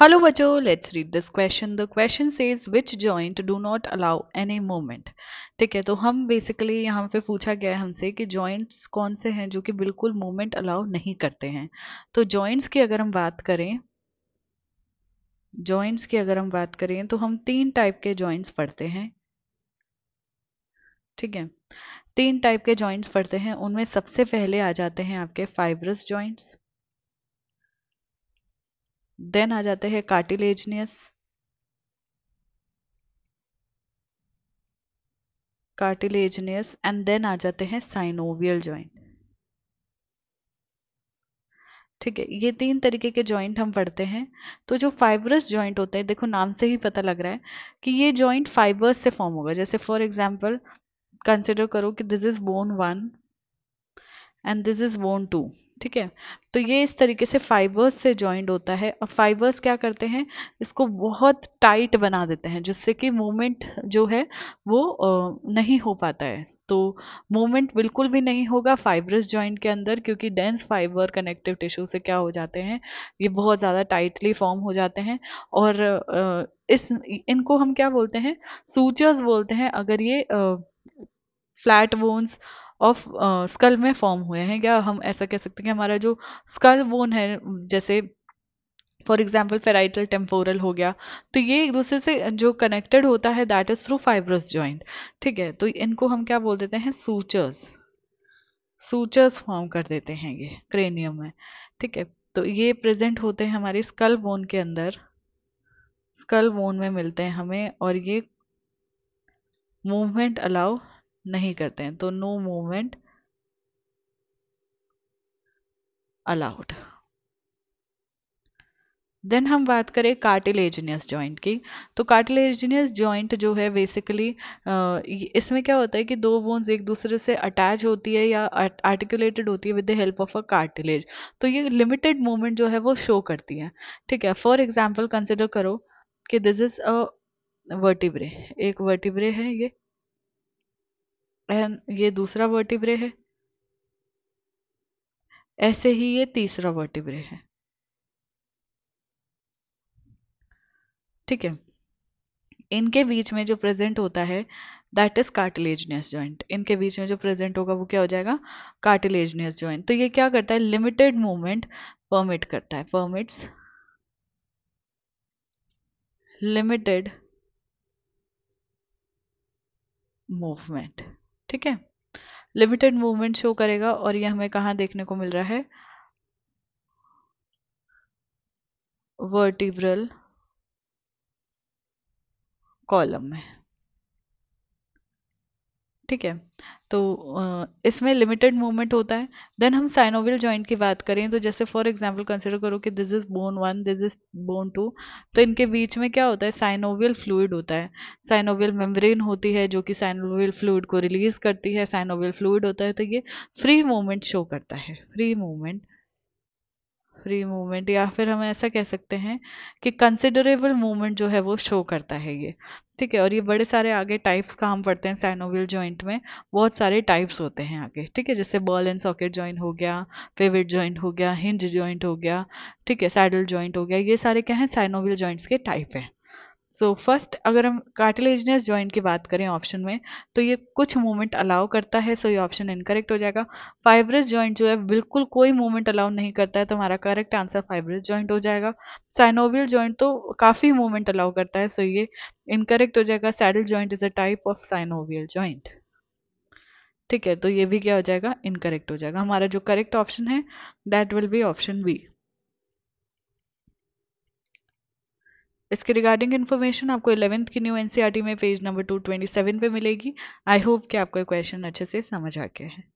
Hello Vajo, let's read this question. The question says which joint do not allow any movement. ठीक है तो हम basically यहाँ पे पूछा गया है हमसे कि joints कौन से हैं जो कि बिल्कुल movement allow नहीं करते हैं तो joints की अगर हम बात करें joints की अगर हम बात करें तो हम तीन type के joints पढ़ते हैं ठीक है तीन type के joints पढ़ते हैं उनमें सबसे पहले आ जाते हैं आपके fibrous joints देन आ जाते हैं कार्टिलेजनियस कार्टिलेजनियस एंड देन आ जाते हैं साइनोवियल ज्वाइंट ठीक है ये तीन तरीके के जॉइंट हम पढ़ते हैं तो जो फाइबरस जॉइंट होते हैं देखो नाम से ही पता लग रहा है कि ये जॉइंट फाइबर्स से फॉर्म होगा जैसे फॉर एग्जांपल कंसिडर करो कि this is bone one and this is bone two ठीक है तो ये इस तरीके से फाइबर्स से ज्वाइंट होता है और फाइबर्स क्या करते हैं इसको बहुत टाइट बना देते हैं जिससे कि मूवमेंट जो है वो नहीं हो पाता है तो मूवमेंट बिल्कुल भी नहीं होगा फाइबरस जॉइंट के अंदर क्योंकि डेंस फाइबर कनेक्टिव टिश्यू से क्या हो जाते हैं ये बहुत ज़्यादा टाइटली फॉर्म हो जाते हैं और इस इनको हम क्या बोलते हैं सूचर्स बोलते हैं अगर ये फ्लैट बोन्स ऑफ स्कल में फॉर्म हुए हैं क्या हम ऐसा कह सकते हैं कि हमारा जो स्कल बोन है जैसे फॉर एग्जाम्पल फेराइटल टेम्पोरल हो गया तो ये एक दूसरे से जो कनेक्टेड होता है that is through fibrous joint ठीक है तो इनको हम क्या बोल देते हैं सूचर्स सूचर्स फॉर्म कर देते हैं ये क्रेनियम में ठीक है तो ये प्रेजेंट होते हैं हमारे स्कल बोन के अंदर स्कल बोन में मिलते हैं हमें और ये मूवमेंट अलाउ नहीं करते हैं तो नो मूवमेंट अलाउड देन हम बात करें कार्टिलेजनियस जॉइंट की तो कार्टिलेजिनियस जॉइंट जो है बेसिकली इसमें क्या होता है कि दो बोन्स एक दूसरे से अटैच होती है या आर्टिकुलेटेड होती है with the help of a cartilage तो ये लिमिटेड मूवमेंट जो है वो शो करती है ठीक है फॉर एग्जाम्पल कंसिडर करो कि दिस इज अ वर्टिब्रे एक वर्टिब्रे है ये एंड ये दूसरा वर्टिब्रे है ऐसे ही ये तीसरा वर्टिब्रे है ठीक है इनके बीच में जो प्रेजेंट होता है दैट इज कार्टिलेजनियस ज्वाइंट इनके बीच में जो प्रेजेंट होगा वो क्या हो जाएगा कार्टिलेजनियस ज्वाइंट तो ये क्या करता है लिमिटेड मूवमेंट परमिट करता है परमिट्स लिमिटेड मूवमेंट ठीक है लिमिटेड मूवमेंट शो करेगा और ये हमें कहाँ देखने को मिल रहा है वर्टिब्रल कॉलम में ठीक है तो इसमें लिमिटेड मूवमेंट होता है देन हम साइनोवियल जॉइंट की बात करें तो जैसे फॉर एग्जांपल कंसिडर करो कि this is bone one this is bone two तो इनके बीच में क्या होता है साइनोवियल फ्लूइड होता है साइनोवियल मेम्ब्रेन होती है जो कि साइनोवियल फ्लूइड को रिलीज करती है साइनोवियल फ्लूइड होता है तो ये फ्री मूवमेंट शो करता है फ्री मूवमेंट फ्री मूवमेंट या फिर हम ऐसा कह सकते हैं कि कंसिडरेबल मूवमेंट जो है वो शो करता है ये ठीक है और ये बड़े सारे आगे टाइप्स का हम पढ़ते हैं साइनोविल जॉइंट में बहुत सारे टाइप्स होते हैं आगे ठीक है जैसे बॉल एंड सॉकेट जॉइंट हो गया फेविट जॉइंट हो गया हिंज जॉइंट हो गया ठीक है सैडल जॉइंट हो गया ये सारे क्या हैं साइनोविल जॉइंट्स के टाइप हैं सो so, फर्स्ट अगर हम कार्टिलेजनस ज्वाइंट की बात करें ऑप्शन में तो ये कुछ मूवमेंट अलाउ करता है सो so ये ऑप्शन इनकरेक्ट हो जाएगा फाइब्रस ज्वाइंट जो है बिल्कुल कोई मूवमेंट अलाउ नहीं करता है तो हमारा करेक्ट आंसर फाइब्रस ज्वाइंट हो जाएगा साइनोवियल जॉइंट तो काफ़ी मूवमेंट अलाउ करता है सो so ये इनकरेक्ट हो जाएगा saddle joint is a type of synovial joint ठीक है तो ये भी क्या हो जाएगा इनकरेक्ट हो जाएगा हमारा जो करेक्ट ऑप्शन है that will be option B इसके रिगार्डिंग इन्फॉर्मेशन आपको इलेवेंथ की न्यू एनसीईआरटी e में page number two twenty seven पर मिलेगी आई होप कि आपको क्वेश्चन अच्छे से समझ आ गया है